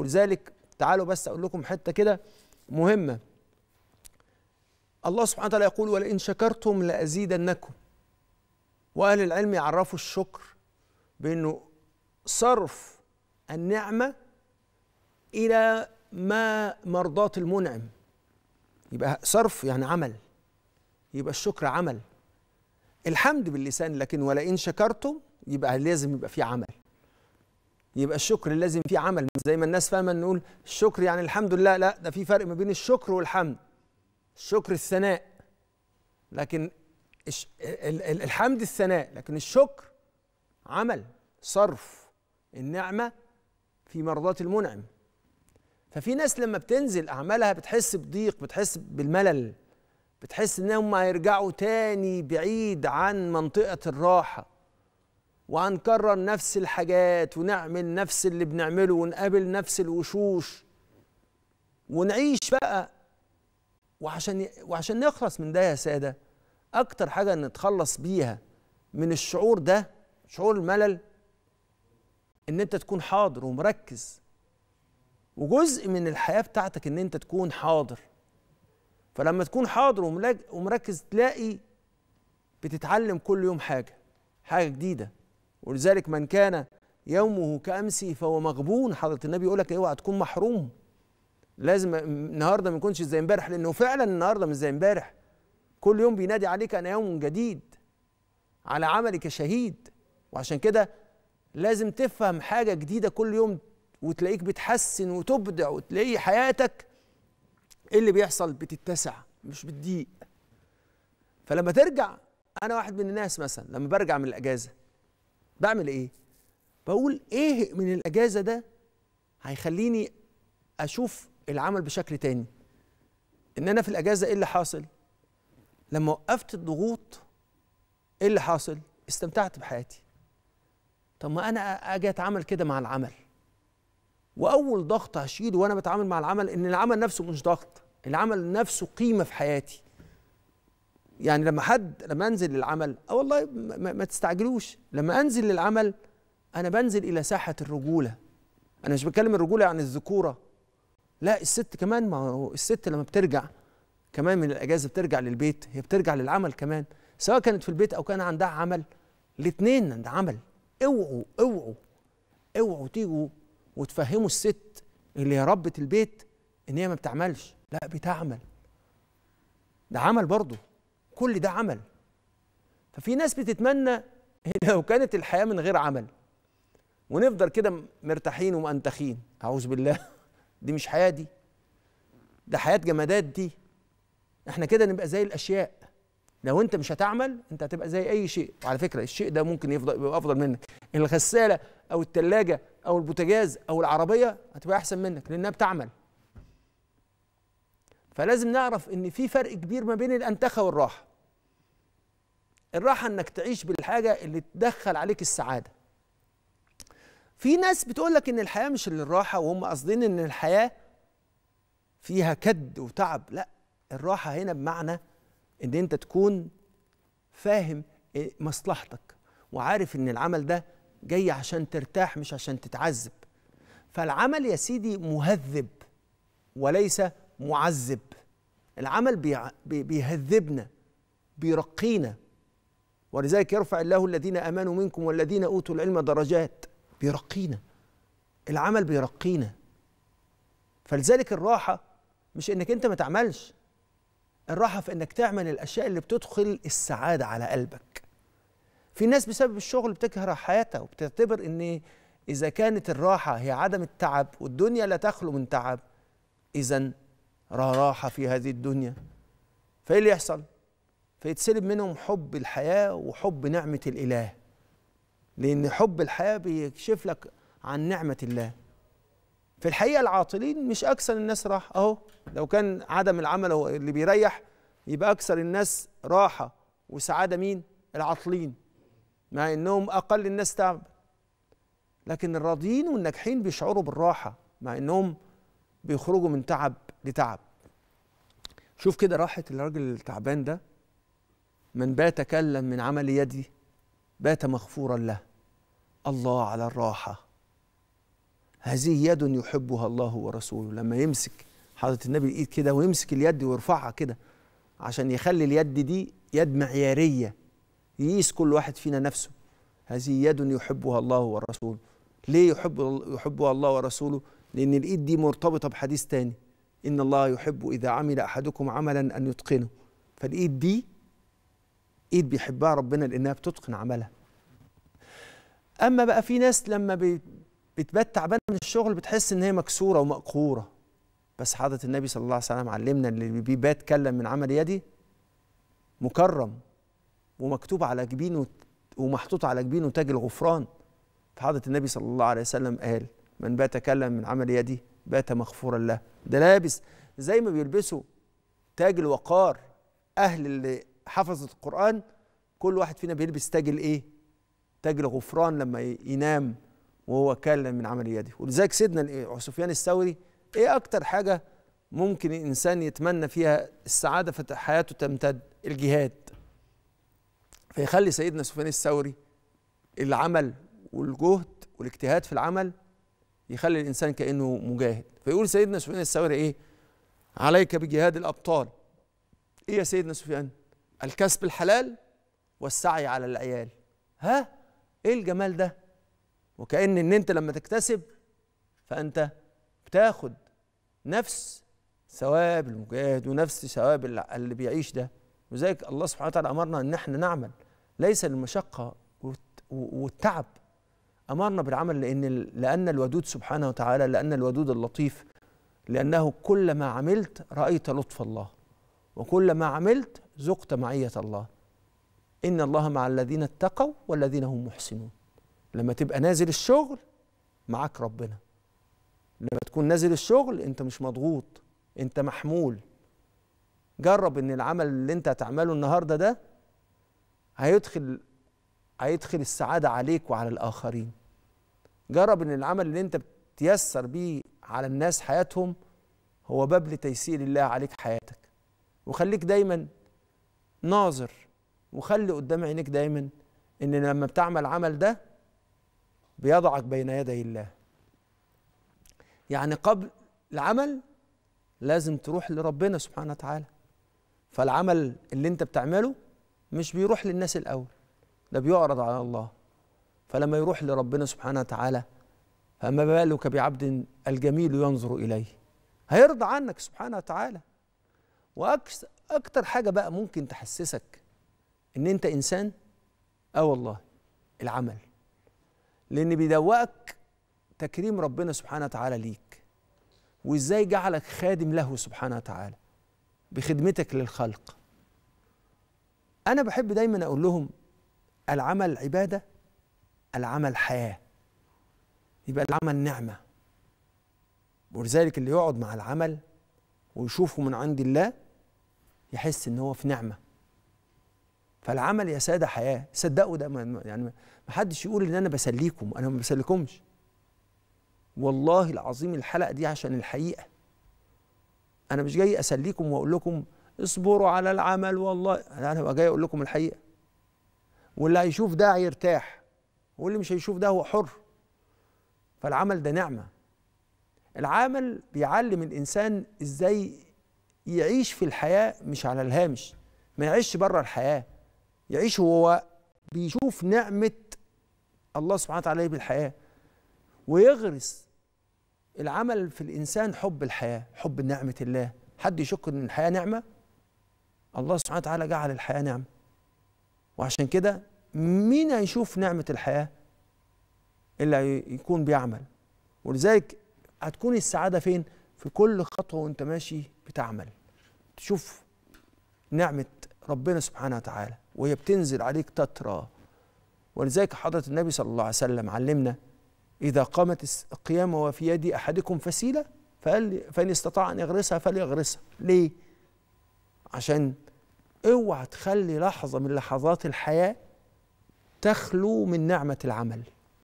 ولذلك تعالوا بس أقول لكم حتة كده مهمة الله سبحانه وتعالى يقول ولئن شكرتم لأزيدنكم وأهل العلم يعرفوا الشكر بأنه صرف النعمة إلى ما مرضاة المنعم يبقى صرف يعني عمل يبقى الشكر عمل الحمد باللسان لكن ولئن شكرتم يبقى لازم يبقى في عمل يبقى الشكر لازم فيه عمل زي ما الناس فاهمه نقول الشكر يعني الحمد لله لا ده في فرق ما بين الشكر والحمد الشكر الثناء لكن الحمد الثناء لكن الشكر عمل صرف النعمه في مرضاه المنعم ففي ناس لما بتنزل اعمالها بتحس بضيق بتحس بالملل بتحس انهم هيرجعوا تاني بعيد عن منطقه الراحه وهنكرر نفس الحاجات ونعمل نفس اللي بنعمله ونقابل نفس الوشوش ونعيش بقى وعشان وعشان نخلص من ده يا ساده اكتر حاجه نتخلص بيها من الشعور ده شعور الملل ان انت تكون حاضر ومركز وجزء من الحياه بتاعتك ان انت تكون حاضر فلما تكون حاضر ومركز تلاقي بتتعلم كل يوم حاجه حاجه جديده ولذلك من كان يومه كأمسه فهو مغبون حضرة النبي يقول لك إيه، اوعى تكون محروم لازم النهارده ما يكونش زي امبارح لانه فعلا النهارده مش زي امبارح كل يوم بينادي عليك انا يوم جديد على عملك شهيد وعشان كده لازم تفهم حاجه جديده كل يوم وتلاقيك بتحسن وتبدع وتلاقي حياتك ايه اللي بيحصل بتتسع مش بتضيق فلما ترجع انا واحد من الناس مثلا لما برجع من الاجازه بعمل ايه بقول ايه من الاجازه ده هيخليني اشوف العمل بشكل تاني ان انا في الاجازه ايه اللي حاصل لما وقفت الضغوط ايه اللي حاصل استمتعت بحياتي طب ما انا اجي اتعامل كده مع العمل واول ضغط هشيله وانا بتعامل مع العمل ان العمل نفسه مش ضغط العمل نفسه قيمه في حياتي يعني لما حد لما انزل للعمل اه والله ما, ما تستعجلوش لما انزل للعمل انا بنزل الى ساحه الرجوله انا مش بتكلم الرجوله عن الذكوره لا الست كمان ما هو الست لما بترجع كمان من الاجازه بترجع للبيت هي بترجع للعمل كمان سواء كانت في البيت او كان عندها عمل الاثنين عندها عمل اوعوا اوعوا اوعوا تيجوا وتفهموا الست اللي هي ربة البيت ان هي ما بتعملش لا بتعمل ده عمل برضه كل ده عمل ففي ناس بتتمنى لو كانت الحياة من غير عمل ونفضل كده مرتاحين ومأنتخين أعوذ بالله دي مش حياة دي ده حياة جمادات دي احنا كده نبقى زي الأشياء لو انت مش هتعمل انت هتبقى زي اي شيء وعلى فكره الشيء ده ممكن يفضل يبقى افضل منك الغساله او الثلاجه او البوتاجاز او العربيه هتبقى احسن منك لانها بتعمل فلازم نعرف ان في فرق كبير ما بين الانتخه والراحه الراحه انك تعيش بالحاجه اللي تدخل عليك السعاده في ناس بتقول لك ان الحياه مش للراحه وهم قاصدين ان الحياه فيها كد وتعب لا الراحه هنا بمعنى ان انت تكون فاهم إيه مصلحتك وعارف ان العمل ده جاي عشان ترتاح مش عشان تتعذب فالعمل يا سيدي مهذب وليس معذب العمل بيهذبنا بيرقينا ولذلك يرفع الله الذين امنوا منكم والذين اوتوا العلم درجات بيرقينا العمل بيرقينا فلذلك الراحه مش انك انت ما تعملش الراحه في انك تعمل الاشياء اللي بتدخل السعاده على قلبك في ناس بسبب الشغل بتكره حياتها وبتعتبر ان اذا كانت الراحه هي عدم التعب والدنيا لا تخلو من تعب اذا راحة في هذه الدنيا فإيه اللي يحصل؟ فيتسلب منهم حب الحياة وحب نعمة الإله لأن حب الحياة بيكشف لك عن نعمة الله في الحقيقة العاطلين مش أكثر الناس راحة أهو لو كان عدم العمل هو اللي بيريح يبقى أكثر الناس راحة وسعادة مين؟ العاطلين مع إنهم أقل الناس تعب لكن الراضيين والناجحين بيشعروا بالراحة مع إنهم بيخرجوا من تعب دي تعب شوف كده راحت الراجل التعبان ده من بات كلم من عمل يدي بات مغفورا له الله على الراحة هذه يد يحبها الله ورسوله لما يمسك حضرة النبي الإيد كده ويمسك اليد ويرفعها كده عشان يخلي اليد دي يد معيارية يقيس كل واحد فينا نفسه هذه يد يحبها الله ورسوله ليه يحب يحبها الله ورسوله لأن الإيد دي مرتبطة بحديث تاني إن الله يحب إذا عمل أحدكم عملا أن يتقنه فالإيد دي إيد بيحبها ربنا لأنها بتتقن عملها أما بقى في ناس لما بتبات تعبانة من الشغل بتحس إن هي مكسورة ومقهورة بس حضرة النبي صلى الله عليه وسلم علمنا اللي بيبات كلم من عمل يدي مكرم ومكتوب على جبينه ومحطوط على جبينه تاج الغفران فحضرة النبي صلى الله عليه وسلم قال من بات كلم من عمل يدي بات مغفورا له ده لابس زي ما بيلبسوا تاج الوقار اهل اللي حفظت القران كل واحد فينا بيلبس تاج الايه تاج الغفران لما ينام وهو كان من عمل يده ولذلك سيدنا سفيان الثوري ايه اكتر حاجه ممكن الانسان يتمنى فيها السعاده فحياته حياته تمتد الجهاد فيخلي سيدنا سفيان الثوري العمل والجهد والاجتهاد في العمل يخلي الانسان كانه مجاهد فيقول سيدنا سفيان الثوري ايه عليك بجهاد الابطال ايه يا سيدنا سفيان الكسب الحلال والسعي على العيال ها ايه الجمال ده وكأن ان انت لما تكتسب فانت بتاخد نفس ثواب المجاهد ونفس ثواب اللي بيعيش ده وذلك الله سبحانه وتعالى امرنا ان احنا نعمل ليس للمشقه والتعب أمرنا بالعمل لأن لأن الودود سبحانه وتعالى لأن الودود اللطيف لأنه كلما عملت رأيت لطف الله وكلما عملت ذقت معية الله إن الله مع الذين اتقوا والذين هم محسنون لما تبقى نازل الشغل معاك ربنا لما تكون نازل الشغل أنت مش مضغوط أنت محمول جرب أن العمل اللي أنت هتعمله النهاردة ده هيدخل هيدخل السعاده عليك وعلى الاخرين جرب ان العمل اللي انت بتيسر بيه على الناس حياتهم هو باب لتيسير الله عليك حياتك وخليك دايما ناظر وخلي قدام عينيك دايما ان لما بتعمل عمل ده بيضعك بين يدي الله يعني قبل العمل لازم تروح لربنا سبحانه وتعالى فالعمل اللي انت بتعمله مش بيروح للناس الاول ده بيعرض على الله فلما يروح لربنا سبحانه وتعالى فما بالك بعبد الجميل ينظر إليه هيرضى عنك سبحانه وتعالى واكثر حاجة بقى ممكن تحسسك إن أنت إنسان آه والله العمل لأن بيدوقك تكريم ربنا سبحانه وتعالى ليك وإزاي جعلك خادم له سبحانه وتعالى بخدمتك للخلق أنا بحب دايما أقول لهم العمل عبادة العمل حياة يبقى العمل نعمة ولذلك اللي يقعد مع العمل ويشوفه من عند الله يحس ان هو في نعمة فالعمل يا سادة حياة صدقوا ده يعني ما حدش يقول ان انا بسليكم انا ما بسليكمش والله العظيم الحلقة دي عشان الحقيقة انا مش جاي اسليكم واقول لكم اصبروا على العمل والله انا جاي اقول لكم الحقيقة واللي هيشوف ده هيرتاح واللي مش هيشوف ده هو حر فالعمل ده نعمه العمل بيعلم الانسان ازاي يعيش في الحياه مش على الهامش ما يعيش بره الحياه يعيش هو بيشوف نعمه الله سبحانه وتعالى بالحياه إيه ويغرس العمل في الانسان حب الحياه حب نعمه الله حد يشك ان الحياه نعمه الله سبحانه وتعالى جعل الحياه نعمه وعشان كده مين هيشوف نعمة الحياة اللي يكون بيعمل ولذلك هتكون السعادة فين في كل خطوة وانت ماشي بتعمل تشوف نعمة ربنا سبحانه وتعالى وهي بتنزل عليك تترى ولذلك حضرة النبي صلى الله عليه وسلم علمنا إذا قامت القيامة وفي يد أحدكم فسيلة فقال فإن استطاع أن يغرسها فليغرسها ليه؟ عشان اوعى تخلي لحظه من لحظات الحياه تخلو من نعمه العمل